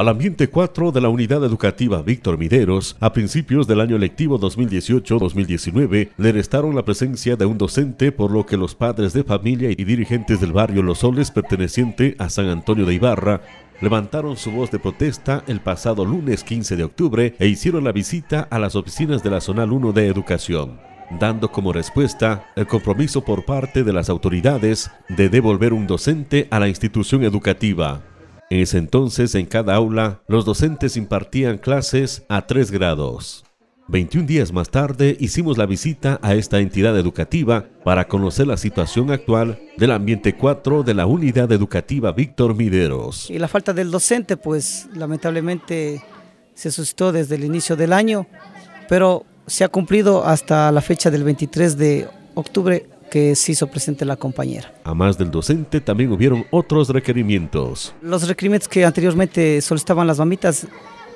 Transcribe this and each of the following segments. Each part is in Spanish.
al ambiente 4 de la unidad educativa Víctor Mideros, a principios del año lectivo 2018-2019, le restaron la presencia de un docente, por lo que los padres de familia y dirigentes del barrio Los Soles, perteneciente a San Antonio de Ibarra, levantaron su voz de protesta el pasado lunes 15 de octubre e hicieron la visita a las oficinas de la Zonal 1 de Educación dando como respuesta el compromiso por parte de las autoridades de devolver un docente a la institución educativa. En ese entonces, en cada aula, los docentes impartían clases a tres grados. 21 días más tarde hicimos la visita a esta entidad educativa para conocer la situación actual del ambiente 4 de la unidad educativa Víctor Mideros. Y la falta del docente, pues lamentablemente se suscitó desde el inicio del año, pero se ha cumplido hasta la fecha del 23 de octubre que se hizo presente la compañera. A más del docente también hubieron otros requerimientos. Los requerimientos que anteriormente solicitaban las mamitas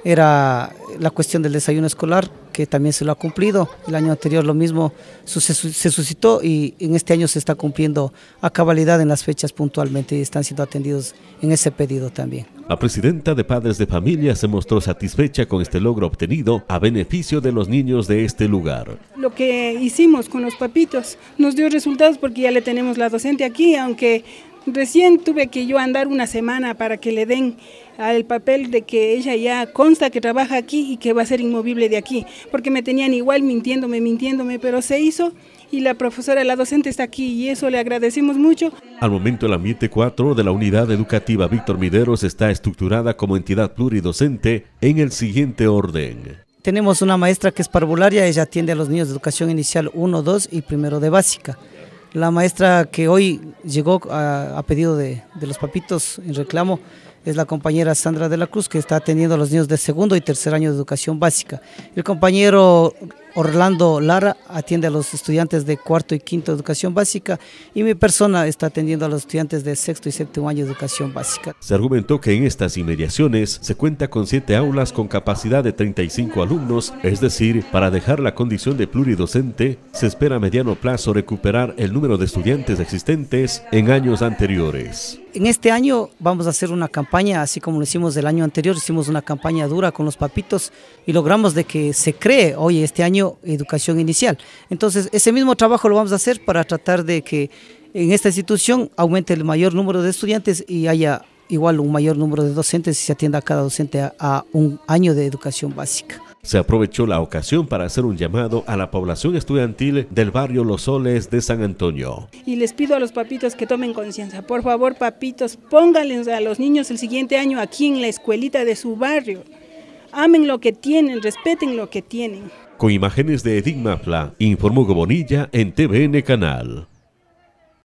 era la cuestión del desayuno escolar, que también se lo ha cumplido. El año anterior lo mismo se, suscitó y en este año se está cumpliendo a cabalidad en las fechas puntualmente y están siendo atendidos en ese pedido también. La presidenta de Padres de Familia se mostró satisfecha con este logro obtenido a beneficio de los niños de este lugar. Lo que hicimos con los papitos nos dio resultados porque ya le tenemos la docente aquí, aunque Recién tuve que yo andar una semana para que le den al papel de que ella ya consta que trabaja aquí y que va a ser inmovible de aquí, porque me tenían igual mintiéndome, mintiéndome, pero se hizo y la profesora, la docente está aquí y eso le agradecemos mucho. Al momento el ambiente 4 de la unidad educativa Víctor Mideros está estructurada como entidad pluridocente en el siguiente orden. Tenemos una maestra que es parvularia, ella atiende a los niños de educación inicial 1, 2 y primero de básica. La maestra que hoy llegó a, pedido de, de, los papitos en reclamo es la compañera Sandra de la Cruz, que está atendiendo a los niños de segundo y tercer año de educación básica. El compañero Orlando Lara atiende a los estudiantes de cuarto y quinto educación básica y mi persona está atendiendo a los estudiantes de sexto y séptimo año educación básica. Se argumentó que en estas inmediaciones se cuenta con siete aulas con capacidad de 35 alumnos, es decir, para dejar la condición de pluridocente, se espera a mediano plazo recuperar el número de estudiantes existentes en años anteriores. En este año vamos a hacer una campaña, así como lo hicimos el año anterior, hicimos una campaña dura con los papitos y logramos de que se cree hoy este año educación inicial. Entonces, ese mismo trabajo lo vamos a hacer para tratar de que en esta institución aumente el mayor número de estudiantes y haya igual un mayor número de docentes y se atienda a cada docente a un año de educación básica se aprovechó la ocasión para hacer un llamado a la población estudiantil del barrio Los Soles de San Antonio. Y les pido a los papitos que tomen conciencia. Por favor, papitos, pónganles a los niños el siguiente año aquí en la escuelita de su barrio. Amen lo que tienen, respeten lo que tienen. Con imágenes de Edith Mafla, informó Gobonilla en TVN Canal.